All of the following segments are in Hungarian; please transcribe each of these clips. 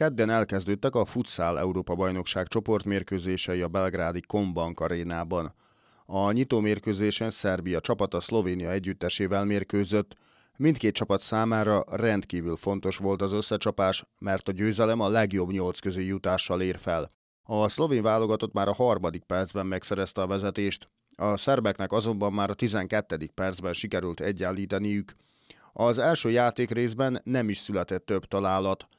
Kedden elkezdődtek a futszál Európa-bajnokság csoportmérkőzései a belgrádi Kombank arénában. A nyitó mérkőzésen Szerbia csapata Szlovénia együttesével mérkőzött. Mindkét csapat számára rendkívül fontos volt az összecsapás, mert a győzelem a legjobb nyolc közé jutással ér fel. A szlovén válogatott már a harmadik percben megszerezte a vezetést, a szerbeknek azonban már a 12. percben sikerült egyenlíteniük. Az első játék részben nem is született több találat –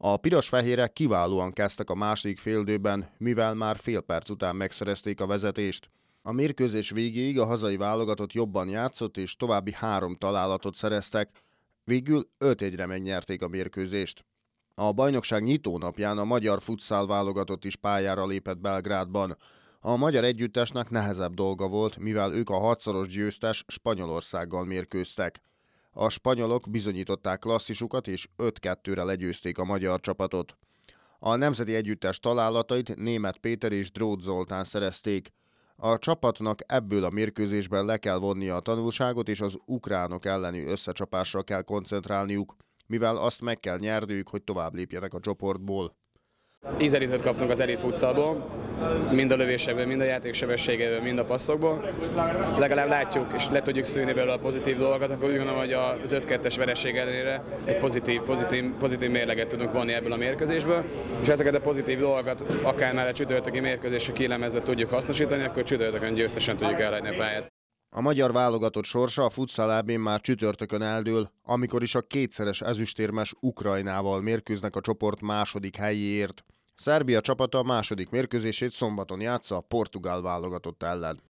a piros-fehérek kiválóan kezdtek a második féldőben, mivel már fél perc után megszerezték a vezetést. A mérkőzés végéig a hazai válogatott jobban játszott, és további három találatot szereztek, végül 5 1 megnyerték a mérkőzést. A bajnokság nyitónapján a magyar futszál válogatott is pályára lépett Belgrádban. A magyar együttesnek nehezebb dolga volt, mivel ők a hatszoros győztes Spanyolországgal mérkőztek. A spanyolok bizonyították klasszisukat, és 5-2-re legyőzték a magyar csapatot. A nemzeti együttes találatait német Péter és Drót Zoltán szerezték. A csapatnak ebből a mérkőzésben le kell vonnia a tanulságot, és az ukránok elleni összecsapásra kell koncentrálniuk, mivel azt meg kell nyerniük, hogy tovább lépjenek a csoportból. Ízelítőt kaptunk az elit futsalból, mind a lövésekből, mind a játéksebességéből, mind a passzokból. Legalább látjuk és le tudjuk szűni belőle a pozitív dolgokat, akkor úgy gondolom, hogy az 5-2-es vereség ellenére egy pozitív, pozitív, pozitív mérleget tudunk vonni ebből a mérkőzésből, és ezeket a pozitív dolgokat akár már a csütörtöki mérkőzésre kilemezve tudjuk hasznosítani, akkor csütörtökön győztesen tudjuk elhagyni a pályát. A magyar válogatott sorsa a futszalábén már csütörtökön eldől, amikor is a kétszeres ezüstérmes Ukrajnával mérkőznek a csoport második helyéért. Szerbia csapata a második mérkőzését szombaton játsza a portugál válogatott ellen.